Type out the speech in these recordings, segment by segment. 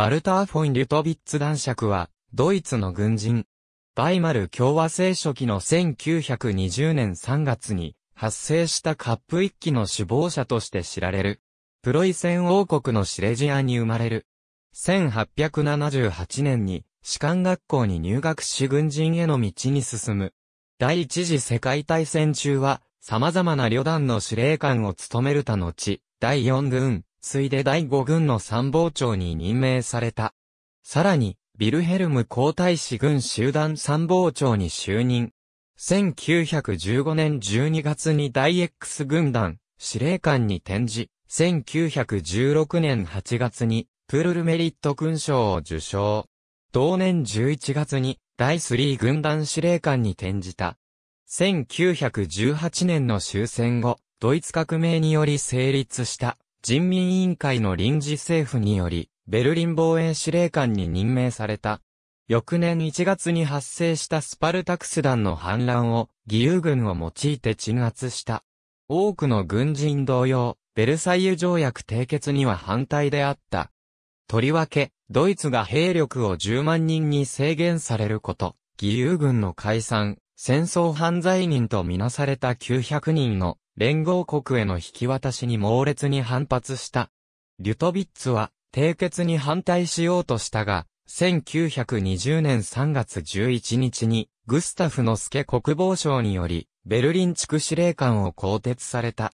バルター・フォン・リュトビッツ男爵は、ドイツの軍人。バイマル共和制初期の1920年3月に、発生したカップ一期の首謀者として知られる。プロイセン王国のシレジアに生まれる。1878年に、士官学校に入学し軍人への道に進む。第一次世界大戦中は、様々な旅団の司令官を務めるたのち、第4軍、ついで第5軍の参謀長に任命された。さらに、ビルヘルム皇太子軍集団参謀長に就任。1915年12月に大 X 軍団司令官に転じ、1916年8月にプルルメリット勲章を受章。同年11月に第3軍団司令官に転じた。1918年の終戦後、ドイツ革命により成立した人民委員会の臨時政府により、ベルリン防衛司令官に任命された。翌年1月に発生したスパルタクス団の反乱を、義勇軍を用いて鎮圧した。多くの軍人同様、ベルサイユ条約締結には反対であった。とりわけ、ドイツが兵力を10万人に制限されること、義勇軍の解散、戦争犯罪人とみなされた900人の連合国への引き渡しに猛烈に反発した。リュトビッツは、締結に反対しようとしたが、1920年3月11日に、グスタフの助国防相により、ベルリン地区司令官を更迭された。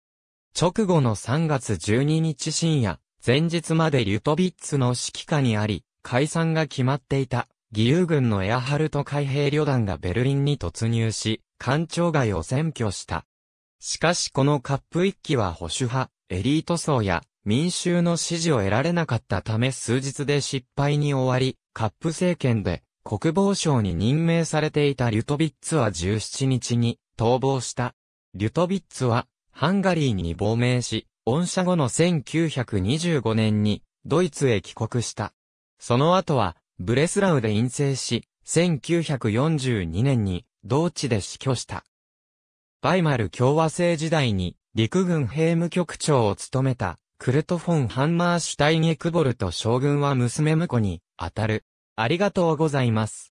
直後の3月12日深夜、前日までリュトビッツの指揮下にあり、解散が決まっていた、義勇軍のエアハルト海兵旅団がベルリンに突入し、官庁街を占拠した。しかしこのカップ一揆は保守派、エリート層や民衆の支持を得られなかったため数日で失敗に終わり、カップ政権で国防省に任命されていたリュトビッツは17日に逃亡した。リュトビッツはハンガリーに亡命し、恩赦後の1925年にドイツへ帰国した。その後はブレスラウで陰性し、1942年に同地で死去した。バイマル共和制時代に陸軍兵務局長を務めたクルト・フォン・ハンマーシュタイニェクボルト将軍は娘婿に当たる。ありがとうございます。